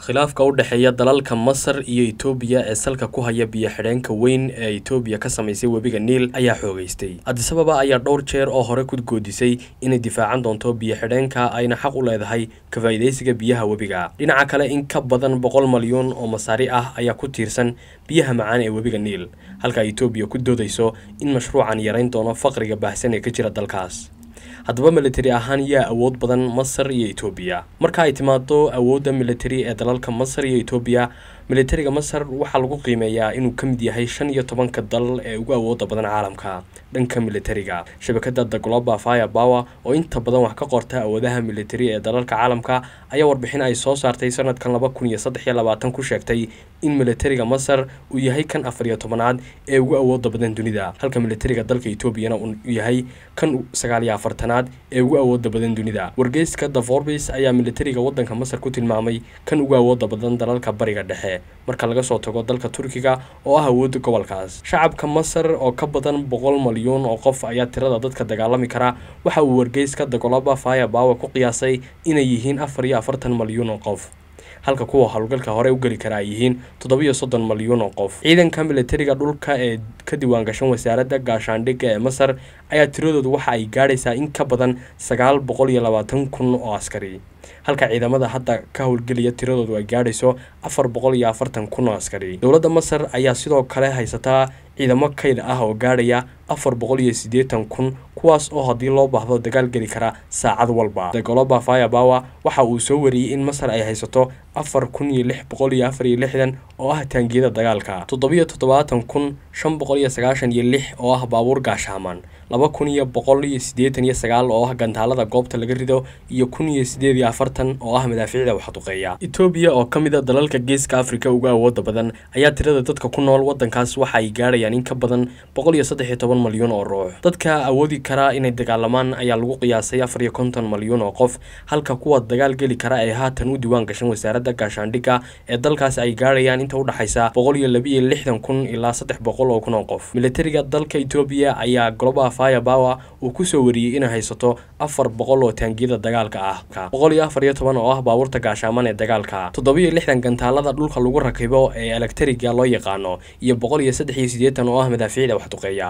khilaafka u dhexeeya dalalka masar iyo etoobiya ee salka ku haya biyo-xidheenka weyn ee etoobiya ka samaysay webiga niil ayaa xoogaystay adisababa ayaa dhowr jeer oo hore ku goodisay inay difaacan doonto biyo-xidheenka ayna xaq u leedahay ka faa'iidaysiga biyaha webiga dhinaca kale in ka badan boqol malyan oo masaari ah ayaa ku tiirsan biyaha macaan ee webiga niil halka etoobiya ku doodayso in mashruucan yarayn doono faqriga baahsan ee ka jira dalkaas haddaba milatari ahaan yaa awood badan masar iyo etoobiya marka ay timaado awoodda milatari ee dalalka masar iyo etoobiya militariga masar waxaa lagu qiimeeyaa inuu kamid yahay shan iyo tobanka dal ee ugu awooda badan caalamka dhanka militariga shabakada the global fire oo inta badan wax ka qorta awoodaha militari ee dalalka caalamka ayaa warbixin ay soo saartay sanadkan laba kun iyo saddex iyo labaatan ku sheegtay in militariga masar uu yahay kan afar iyo tobanaad ee ugu awooda badan dunida halka milatariga dalka etoobiyana uu yahay kan sagaal iyo afartanaad ee ugu awooda badan dunida wargeyska the forbes ayaa milatariga wadanka masar ku tilmaamay kan ugu awooda badan dalalka bariga dhexe marka laga soo tago dalka turkiga oo ah awooda gobolkaas shacabka masar oo ka badan boqol malyuun oo qof ayaa tirada dadka dagaalami kara waxa uu wargeyska dagoloba faya bawa ku qiyaasay inay yihiin afar iyo afartan malyuun oo qof halka kuwa howlgalka hore u geli kara ay yihiin toddobiyo soddon malyuun oo qof ciidanka milatariga dhulka ee ka diiwaangashan gashan wasaaradda gaashaandhigga ee masar ayaa tiradoodu waxa ay gaadhaysaa in ka badan sagaal boqol iyo labaatan kun oo askari halka ciidamada hadda ka howlgeliya tiradoodu ay gaadhayso afar boqol iyo afartan kun oo askari dowladda masar ayaa sidoo kale haysataa ciidamo kayda ah oo gaadhaya afar boqol iyo siddeetan kun kuwaas oo haddii loo baahdo dagaal geli kara saacad walba dagoloba fayabawa waxa uu soo wariyey in masar ay haysato afar kun iyo lix boqol iyo afar iyo lixdan oo ah taangiyada dagaalka toddobiyo toddobaatan kun shan boqol iyo sagaashan iyo lix oo ah baabuur gaashaaman laba kun iyo boqol iyo siddeetan iyo sagaal oo ah gantaalada goobta laga rido iyo kun iyo siddeed iyo afartan oo ah madaafiicda waxduqeeya etoobiya oo ka mid a ah dalalka geeska afrika uga awooda badan ayaa tirada dadka ku nool waddankaas waxa ay gaadhayaan in ka badan boqol iyo saddex iyo toban malyuun oo ruux dadka awoodi kara inay dagaalamaan ayaa lagu qiyaasay afar iyo konton malyan oo qof halka kuwa dagaal geli kara ay haatan u diiwaan gashan wasaaradda gaashaandhigga ee dalkaas ay gaarhayaan inta u dhexaysa boqol iyo labiiyo lixdan kun ilaa saddex boqol oo kun oo qof militariga dalka etoobiya ayaa globa fire power uu kusoo wariyey inay haysato afar boqol oo taangiyada dagaalka ah boqol iyo afar iyo toban oo ah baabuurta gaashaaman ee dagaalka toddoba iyo lixdan gantaalada dhulka lagu rakibo ee elektriga loo yaqaano iyo boqol iyo saddex iyo sideed tan oo ah madaaficida waxduqeeya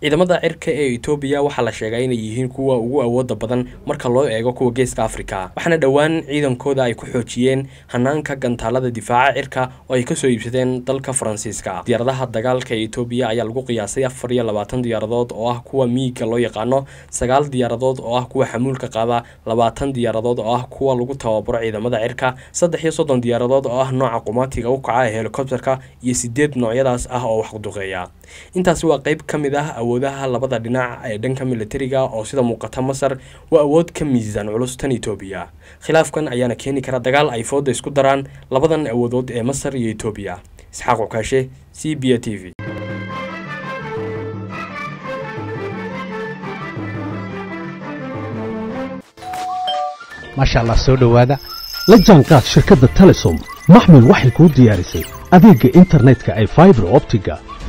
ciidamada cirka ee etoobiya waxaa la sheegaa inay yihiin kuwa ugu awooda badan marka loo eego kuwa geeska afrika waxaana dhowaan ciidankooda ay ku xoojiyeen hanaanka gantaalada difaaca cirka oo ay kasoo iibsadeen dalka faransiiska diyaaradaha dagaalka ee etoobiya ayaa lagu qiyaasay afar iyo labaatan diyaaradood oo ah kuwa miiga loo yaqaano sagaal diyaaradood oo ah kuwa xamuulka qaada labaatan diyaaradood oo ah kuwa lagu tababaro ciidamada cirka saddex iyo soddon diyaaradood oo ah nooca qumaatiga u kaca ee helikobterka iyo sideed noocyadaas ah oo waxduqeeya sharciga intaasi waa qayb ka mid ah awoodaha labada dhinac ee dhanka milatariga oo sida muuqata masar waa awood ka miisaan culus tan etoobiya khilaafkan ayaana keeni kara dagaal ay fooda isku daraan labadan awoodood ee masar iyo etoobiya isxaaq cukaashe c b a t v maasha allah soo dhowaada la jaanqaad shirkadda telesom maxmil waxay kuu diyaarisay adeegga internetka ay faibar optiga